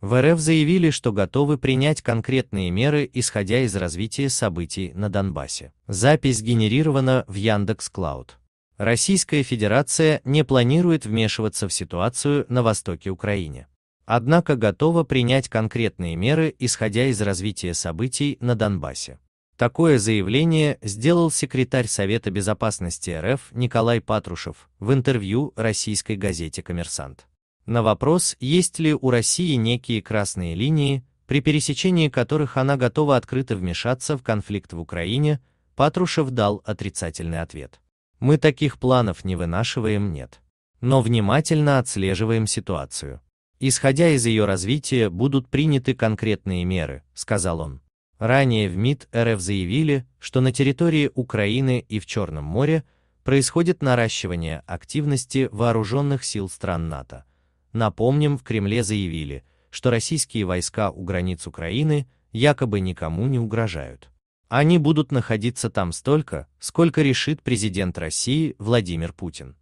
В РФ заявили, что готовы принять конкретные меры, исходя из развития событий на Донбассе. Запись генерирована в Яндекс Клауд. Российская Федерация не планирует вмешиваться в ситуацию на востоке Украины. Однако готова принять конкретные меры, исходя из развития событий на Донбассе. Такое заявление сделал секретарь Совета безопасности РФ Николай Патрушев в интервью российской газете «Коммерсант». На вопрос, есть ли у России некие красные линии, при пересечении которых она готова открыто вмешаться в конфликт в Украине, Патрушев дал отрицательный ответ. Мы таких планов не вынашиваем, нет. Но внимательно отслеживаем ситуацию. Исходя из ее развития, будут приняты конкретные меры, сказал он. Ранее в МИД РФ заявили, что на территории Украины и в Черном море происходит наращивание активности вооруженных сил стран НАТО, Напомним, в Кремле заявили, что российские войска у границ Украины якобы никому не угрожают. Они будут находиться там столько, сколько решит президент России Владимир Путин.